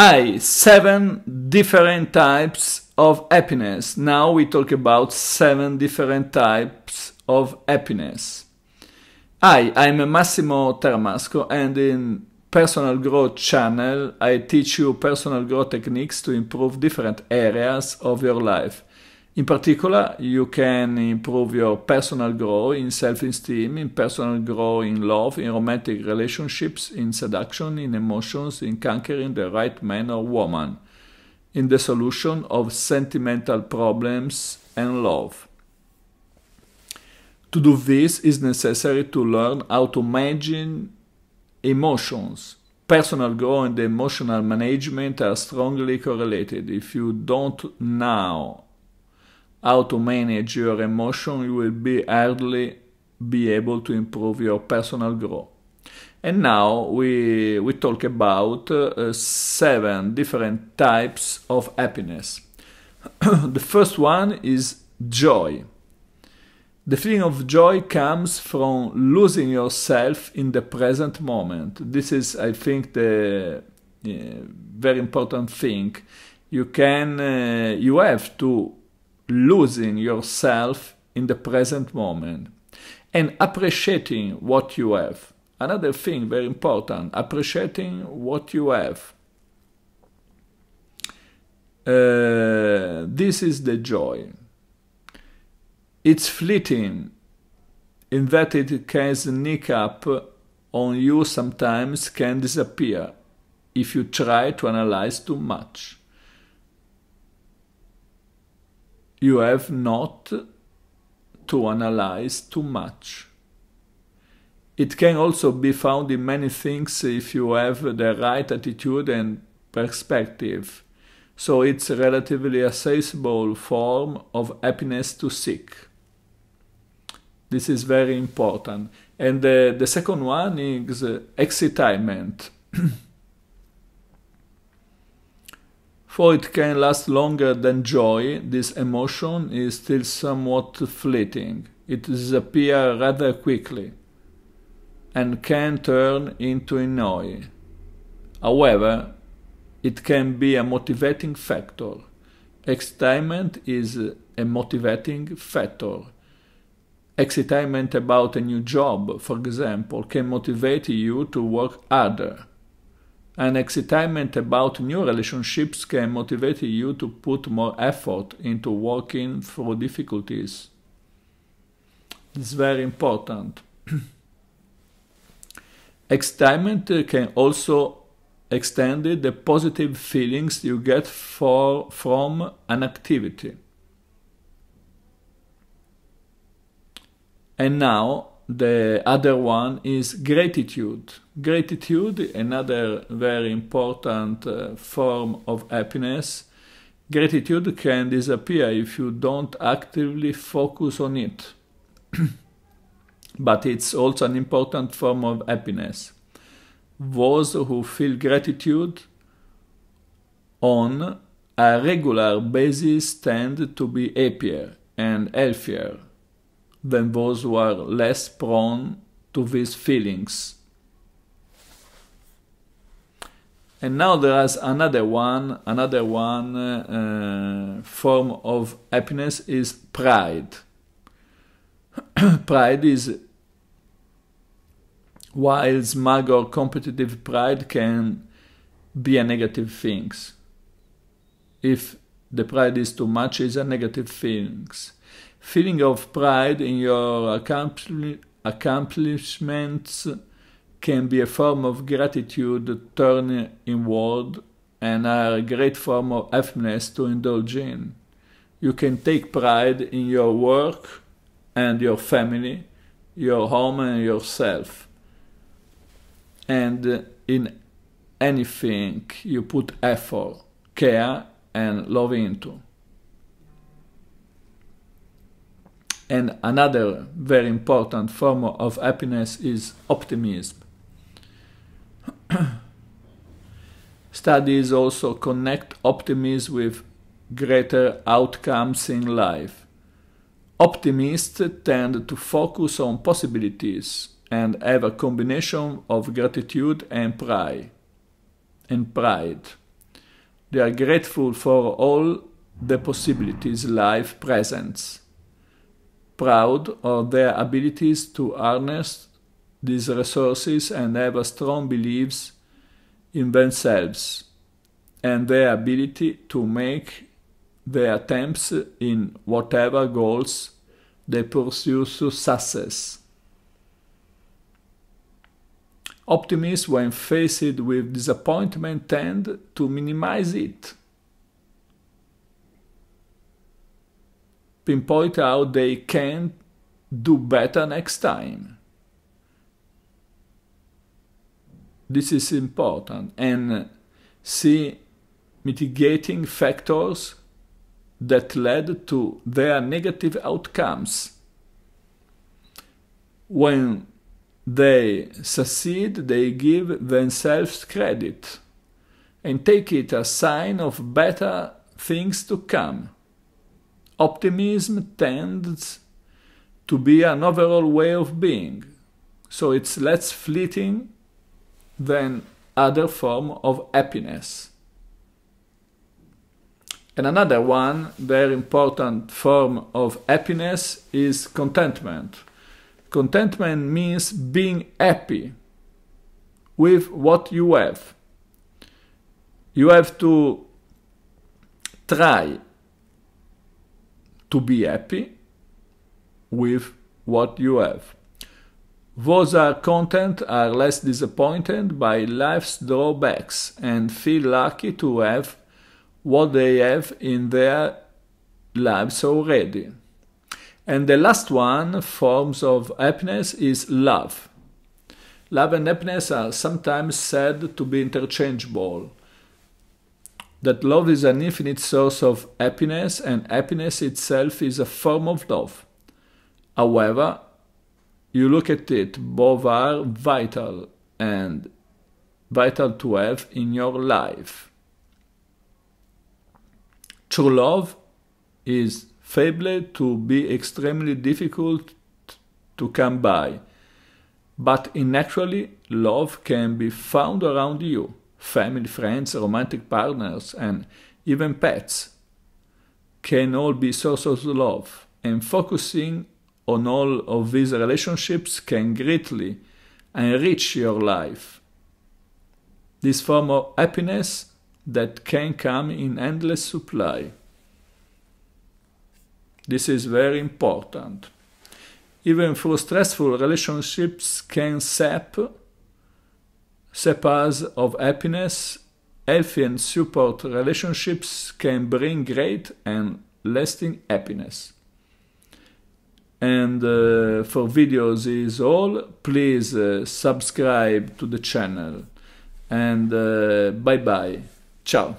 I seven different types of happiness. Now we talk about seven different types of happiness. Hi, I'm Massimo Termasco, and in Personal Growth channel I teach you personal growth techniques to improve different areas of your life. In particular, you can improve your personal growth in self-esteem, in personal growth in love, in romantic relationships, in seduction, in emotions, in conquering the right man or woman, in the solution of sentimental problems and love. To do this is necessary to learn how to manage emotions. Personal growth and emotional management are strongly correlated. If you don't now how to manage your emotion, you will be hardly be able to improve your personal growth. And now we, we talk about uh, seven different types of happiness. the first one is joy. The feeling of joy comes from losing yourself in the present moment. This is, I think, the uh, very important thing. You can, uh, you have to losing yourself in the present moment and appreciating what you have. Another thing very important, appreciating what you have. Uh, this is the joy. It's fleeting in that it can sneak up on you sometimes can disappear if you try to analyze too much. you have not to analyze too much. It can also be found in many things if you have the right attitude and perspective, so it's a relatively accessible form of happiness to seek. This is very important. And the second one is uh, excitement. For it can last longer than joy, this emotion is still somewhat fleeting. It disappears rather quickly and can turn into annoy. However, it can be a motivating factor. Excitement is a motivating factor. Excitement about a new job, for example, can motivate you to work harder and excitement about new relationships can motivate you to put more effort into working through difficulties. It's very important. excitement can also extend the positive feelings you get for, from an activity. And now the other one is gratitude. Gratitude, another very important uh, form of happiness. Gratitude can disappear if you don't actively focus on it. but it's also an important form of happiness. Those who feel gratitude on a regular basis tend to be happier and healthier than those who are less prone to these feelings. And now there is another one, another one uh, form of happiness is pride. pride is while smug or competitive pride can be a negative thing. If the pride is too much, it's a negative thing feeling of pride in your accomplishments can be a form of gratitude turned inward and are a great form of happiness to indulge in. You can take pride in your work and your family, your home and yourself, and in anything you put effort, care, and love into. And another very important form of happiness is optimism. Studies also connect optimism with greater outcomes in life. Optimists tend to focus on possibilities and have a combination of gratitude and pride. And pride. They are grateful for all the possibilities life presents proud of their abilities to harness these resources and have a strong belief in themselves and their ability to make their attempts in whatever goals they pursue to success. Optimists, when faced with disappointment, tend to minimize it pinpoint out they can do better next time. This is important and uh, see mitigating factors that led to their negative outcomes. When they succeed, they give themselves credit and take it as sign of better things to come optimism tends to be an overall way of being. So it's less fleeting than other form of happiness. And another one, very important form of happiness is contentment. Contentment means being happy with what you have. You have to try to be happy with what you have. Those are content are less disappointed by life's drawbacks and feel lucky to have what they have in their lives already. And the last one, forms of happiness, is love. Love and happiness are sometimes said to be interchangeable that love is an infinite source of happiness and happiness itself is a form of love. However, you look at it, both are vital and vital to have in your life. True love is fable to be extremely difficult to come by, but in naturally love can be found around you family, friends, romantic partners, and even pets can all be sources of love, and focusing on all of these relationships can greatly enrich your life. This form of happiness that can come in endless supply. This is very important. Even through stressful relationships can sap sepas of happiness, healthy and support relationships can bring great and lasting happiness. And uh, for videos is all. Please uh, subscribe to the channel. And uh, bye bye. Ciao.